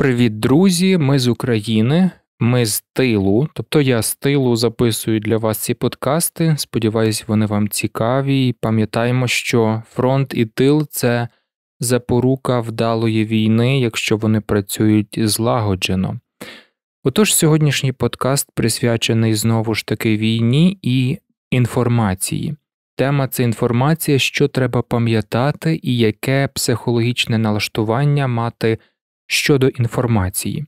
Привіт, друзі! Ми з України, ми з тилу. Тобто я з тилу записую для вас ці подкасти. Сподіваюсь, вони вам цікаві. І Пам'ятаємо, що фронт і тил це запорука вдалої війни, якщо вони працюють злагоджено. Отож, сьогоднішній подкаст присвячений знову ж таки війні і інформації. Тема це інформація, що треба пам'ятати, і яке психологічне налаштування мати щодо інформації.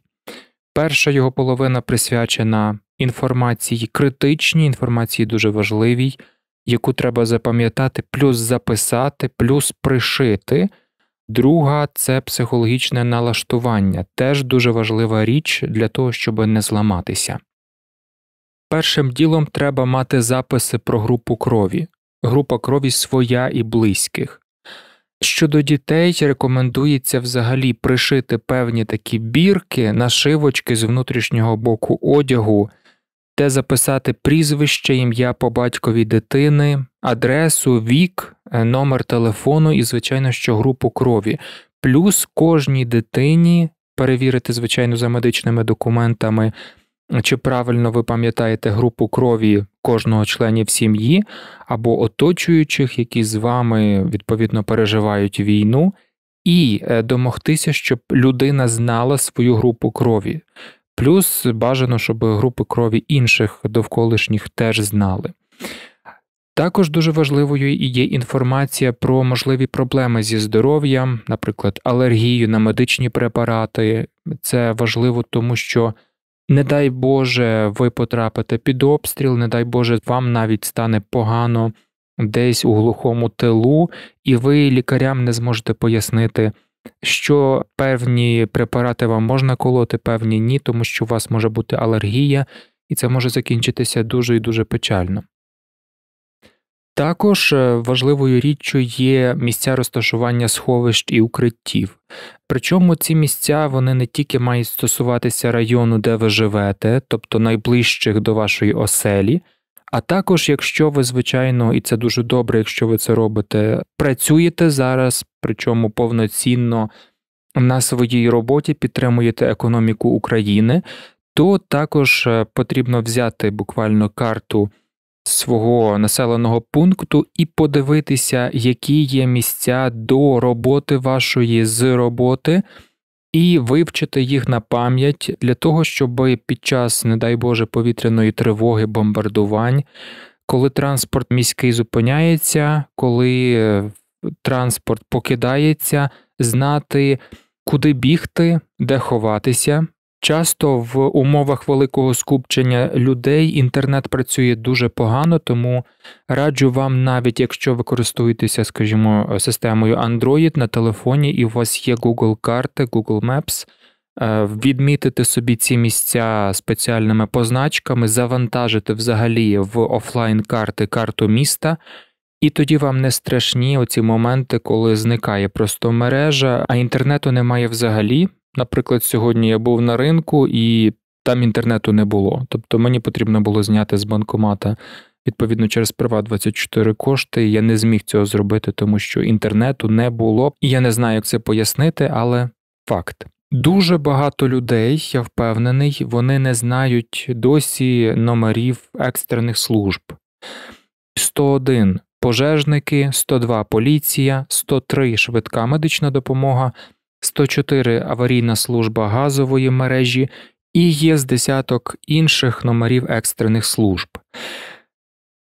Перша його половина присвячена інформації критичній, інформації дуже важливій, яку треба запам'ятати, плюс записати, плюс пришити. Друга це психологічне налаштування, теж дуже важлива річ для того, щоб не зламатися. Першим ділом треба мати записи про групу крові. Група крові своя і близьких. Щодо дітей рекомендується взагалі пришити певні такі бірки, нашивочки з внутрішнього боку одягу, де записати прізвище, ім'я по батькові дитини, адресу, вік, е, номер телефону і, звичайно, що групу крові. Плюс кожній дитині перевірити, звичайно, за медичними документами чи правильно ви пам'ятаєте групу крові кожного членів сім'ї або оточуючих, які з вами відповідно переживають війну, і е, домогтися, щоб людина знала свою групу крові. Плюс бажано, щоб групи крові інших довколишніх теж знали. Також дуже важливою є інформація про можливі проблеми зі здоров'ям, наприклад, алергію на медичні препарати. Це важливо, тому що не дай Боже, ви потрапите під обстріл, не дай Боже, вам навіть стане погано десь у глухому тилу, і ви лікарям не зможете пояснити, що певні препарати вам можна колоти, певні ні, тому що у вас може бути алергія, і це може закінчитися дуже і дуже печально. Також е, важливою річчю є місця розташування сховищ і укриттів. Причому ці місця вони не тільки мають стосуватися району, де ви живете, тобто найближчих до вашої оселі, а також, якщо ви, звичайно, і це дуже добре, якщо ви це робите, працюєте зараз, причому повноцінно на своїй роботі підтримуєте економіку України, то також е, потрібно взяти буквально карту свого населеного пункту і подивитися, які є місця до роботи вашої з роботи, і вивчити їх на пам'ять для того, щоб під час, не дай Боже, повітряної тривоги, бомбардувань, коли транспорт міський зупиняється, коли е, транспорт покидається, знати, куди бігти, де ховатися, Часто в умовах великого скупчення людей інтернет працює дуже погано, тому раджу вам, навіть якщо ви користуєтеся, скажімо, системою Android на телефоні, і у вас є Google карти, Google Maps, е, відмітити собі ці місця спеціальними позначками, завантажити взагалі в офлайн-карти карту міста. І тоді вам не страшні оці моменти, коли зникає просто мережа, а інтернету немає взагалі. Наприклад, сьогодні я був на ринку і там інтернету не було. Тобто мені потрібно було зняти з банкомата відповідно через Приват 24 кошти. Я не зміг цього зробити, тому що інтернету не було. І я не знаю, як це пояснити, але факт. Дуже багато людей, я впевнений, вони не знають досі номерів екстрених служб. 101 пожежники, 102 поліція, 103 швидка медична допомога, 104 аварійна служба газової мережі і є з десяток інших номерів екстрених служб.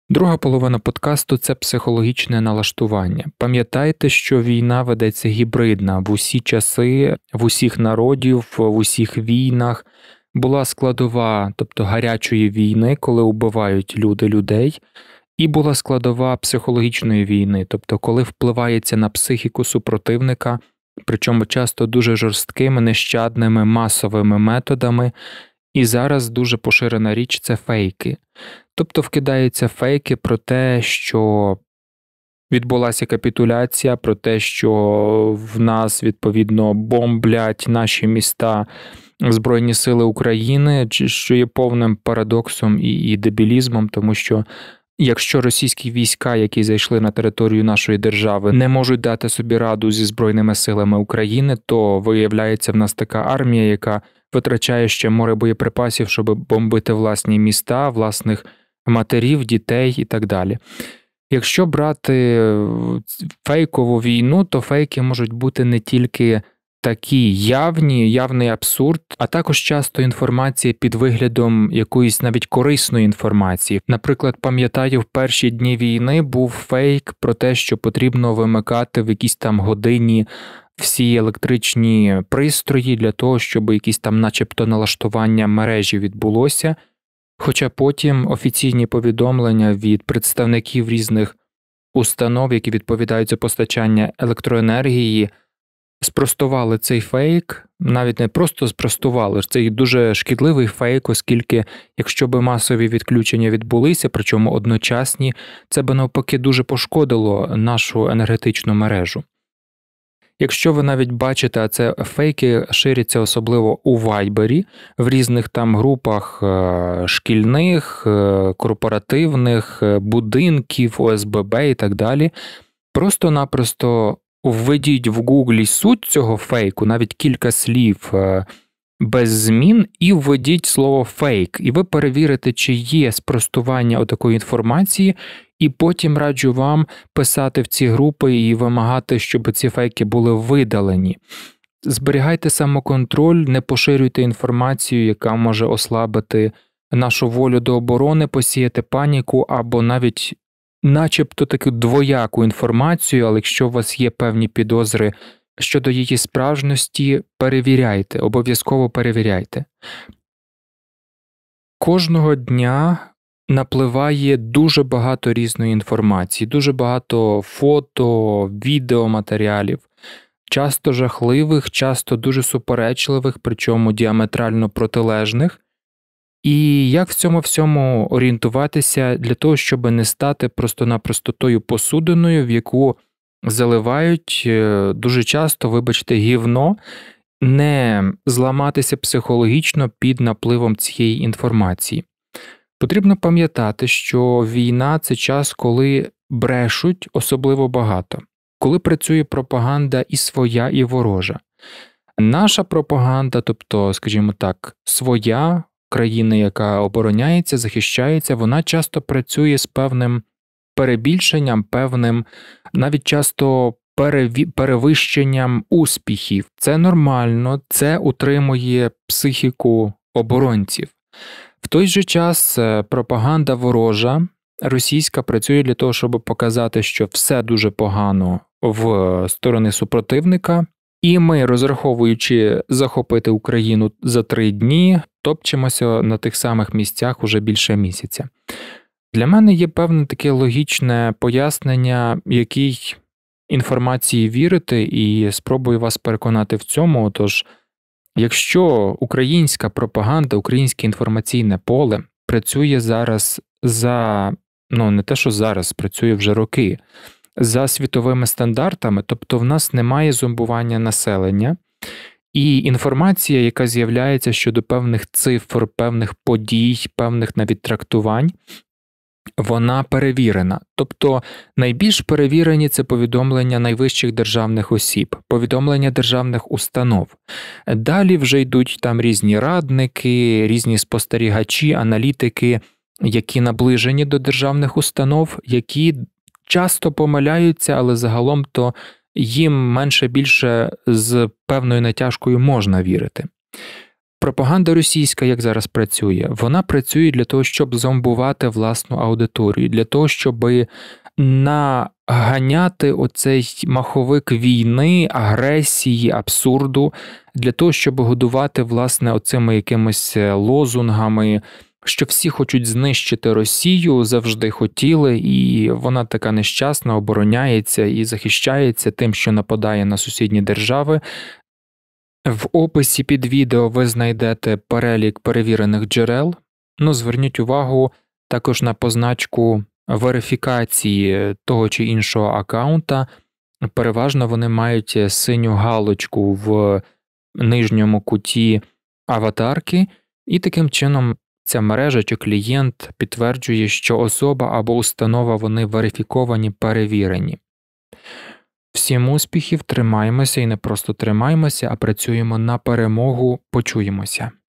Друга половина подкасту це психологічне налаштування. Пам'ятайте, що війна ведеться гібридна в усі часи, в усіх народів, в усіх війнах. Була складова, тобто гарячої війни, коли убивають люди людей, і була складова психологічної війни, тобто коли впливається на психіку супротивника причому часто дуже жорсткими, нещадними масовими методами. І зараз дуже поширена річ це фейки. Тобто вкидаються фейки про те, що відбулася капітуляція, про те, що в нас відповідно бомблять наші міста Збройні Сили України, що є повним парадоксом і дебілізмом, тому що Якщо російські війська, які зайшли на територію нашої держави, не можуть дати собі раду зі збройними силами України, то виявляється в нас така армія, яка витрачає ще море боєприпасів, щоб бомбити власні міста, власних матерів, дітей і так далі. Якщо брати е, фейкову війну, то фейки можуть бути не тільки такі явні, явний абсурд, а також часто інформація під виглядом якоїсь навіть корисної інформації. Наприклад, пам'ятаю, в перші дні війни був фейк про те, що потрібно вимикати в якійсь там годині. Всі електричні пристрої для того, щоб якісь там, начебто, налаштування мережі відбулося. Хоча потім офіційні повідомлення від представників різних установ, які відповідають за постачання електроенергії, спростували цей фейк, навіть не просто спростували це дуже шкідливий фейк, оскільки якщо би масові відключення відбулися, причому одночасні, це би навпаки дуже пошкодило нашу енергетичну мережу. Якщо ви навіть бачите, а це фейки ширяться особливо у вайбері, в різних там групах е, шкільних, е, корпоративних е, будинків, ОСББ і так далі. Просто-напросто введіть в Гуглі суть цього фейку, навіть кілька слів е, без змін, і введіть слово фейк, і ви перевірите, чи є спростування такої інформації, і потім раджу вам писати в ці групи і вимагати, щоб ці фейки були видалені. Зберігайте самоконтроль, не поширюйте інформацію, яка може ослабити нашу волю до оборони, посіяти паніку або навіть начебто таку двояку інформацію, але якщо у вас є певні підозри щодо її справжності, перевіряйте, обов'язково перевіряйте. Кожного дня напливає дуже багато різної інформації, дуже багато фото, відеоматеріалів, часто жахливих, часто дуже суперечливих, причому діаметрально протилежних. І як в цьому всьому орієнтуватися для того, щоб не стати просто-напросто тою посудиною, в яку заливають е, дуже часто, вибачте, гівно, не зламатися психологічно під напливом цієї інформації. Потрібно пам'ятати, що війна це час, коли брешуть особливо багато, коли працює пропаганда і своя, і ворожа. Наша пропаганда, тобто, скажімо так, своя країни, яка обороняється, захищається, вона часто працює з певним перебільшенням, певним, навіть часто перевищенням успіхів. Це нормально, це утримує психіку оборонців. В той же час е, пропаганда ворожа російська працює для того, щоб показати, що все дуже погано в сторони супротивника. І ми, розраховуючи захопити Україну за три дні, топчемося на тих самих місцях уже більше місяця. Для мене є певне таке логічне пояснення, якій інформації вірити, і спробую вас переконати в цьому. Отож, якщо українська пропаганда, українське інформаційне поле працює зараз за ну не те, що зараз працює вже роки, за світовими стандартами, тобто в нас немає зомбування населення. І інформація, яка з'являється щодо певних цифр, певних подій, певних навіть трактувань, вона перевірена. Тобто найбільш перевірені це повідомлення найвищих державних осіб, повідомлення державних установ. Далі вже йдуть там різні радники, різні спостерігачі, аналітики, які наближені до державних установ, які часто помиляються, але загалом то їм менше більше з певною натяжкою можна вірити. Пропаганда російська, як зараз працює, вона працює для того, щоб зомбувати власну аудиторію, для того, щоб наганяти оцей маховик війни, агресії, абсурду, для того, щоб годувати власне оцими якимись е, лозунгами, що всі хочуть знищити Росію, завжди хотіли, і вона така нещасна обороняється і захищається тим, що нападає на сусідні держави. В описі під відео ви знайдете перелік перевірених джерел. Ну, зверніть увагу також на позначку верифікації того чи іншого аккаунта. Переважно вони мають синю галочку в нижньому куті аватарки, і таким чином Ця мережа чи клієнт підтверджує, що особа або установа вони верифіковані, перевірені. Всім успіхів, тримаємося і не просто тримаємося, а працюємо на перемогу, почуємося.